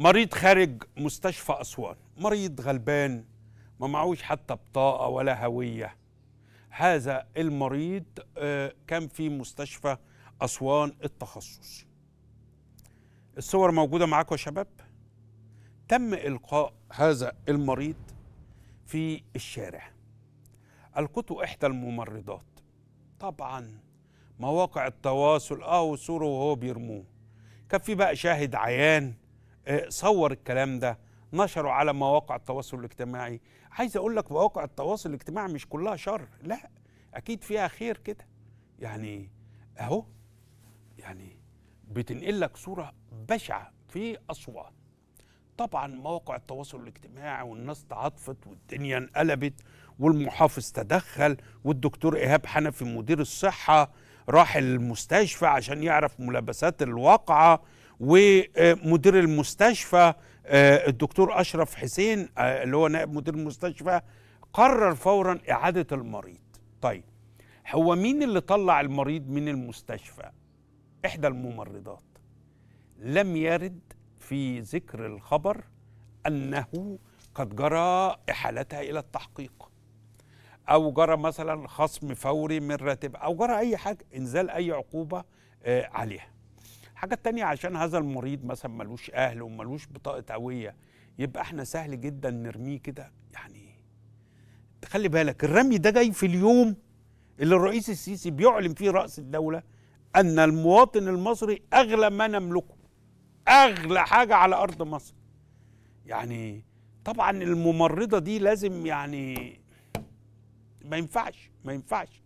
مريض خارج مستشفى أسوان مريض غلبان ما معوش حتى بطاقة ولا هوية هذا المريض آه، كان في مستشفى أسوان التخصصي الصور موجودة معاكم يا شباب تم إلقاء هذا المريض في الشارع ألقته إحدى الممرضات طبعا مواقع التواصل أهو صوره وهو بيرموه كان في بقى شاهد عيان آه، صور الكلام ده نشره على مواقع التواصل الاجتماعي عايز اقول لك مواقع التواصل الاجتماعي مش كلها شر لا اكيد فيها خير كده يعني اهو يعني بتنقل لك صوره بشعه في اصوات طبعا مواقع التواصل الاجتماعي والناس تعاطفت والدنيا انقلبت والمحافظ تدخل والدكتور ايهاب حنفي مدير الصحه راح المستشفى عشان يعرف ملابسات الواقعه ومدير المستشفى آه، الدكتور اشرف حسين آه، اللي هو نائب مدير المستشفى قرر فورا اعاده المريض طيب هو مين اللي طلع المريض من المستشفى احدى الممرضات لم يرد في ذكر الخبر انه قد جرى احالتها الى التحقيق او جرى مثلا خصم فوري من راتب او جرى اي حاجه انزال اي عقوبه آه، عليها الحاجة التانية عشان هذا المريض مثلا ملوش أهل وملوش بطاقة هوية يبقى احنا سهل جدا نرميه كده يعني تخلي بالك الرمي ده جاي في اليوم اللي الرئيس السيسي بيعلن فيه رأس الدولة أن المواطن المصري أغلى ما نملكه أغلى حاجة على أرض مصر يعني طبعا الممرضة دي لازم يعني ما ينفعش ما ينفعش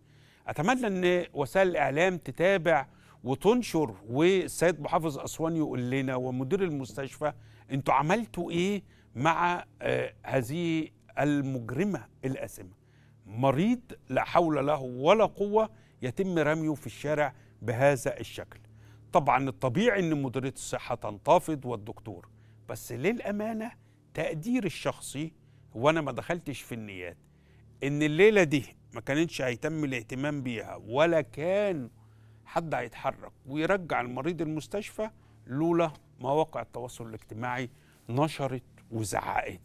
أتمنى أن وسائل الإعلام تتابع وتنشر والسيد محافظ اسوان يقول لنا ومدير المستشفى انتوا عملتوا ايه مع آه هذه المجرمه الاسمه مريض لا حول له ولا قوه يتم رميه في الشارع بهذا الشكل طبعا الطبيعي ان مديريه الصحه تنتفض والدكتور بس للامانه تقدير الشخصي وانا ما دخلتش في النيات ان الليله دي ما كانتش هيتم الاهتمام بيها ولا كان حد هيتحرك ويرجع المريض المستشفى لولا مواقع التواصل الاجتماعي نشرت وزعقت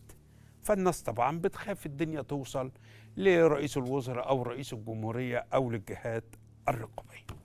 فالناس طبعا بتخاف الدنيا توصل لرئيس الوزراء او رئيس الجمهوريه او للجهات الرقابيه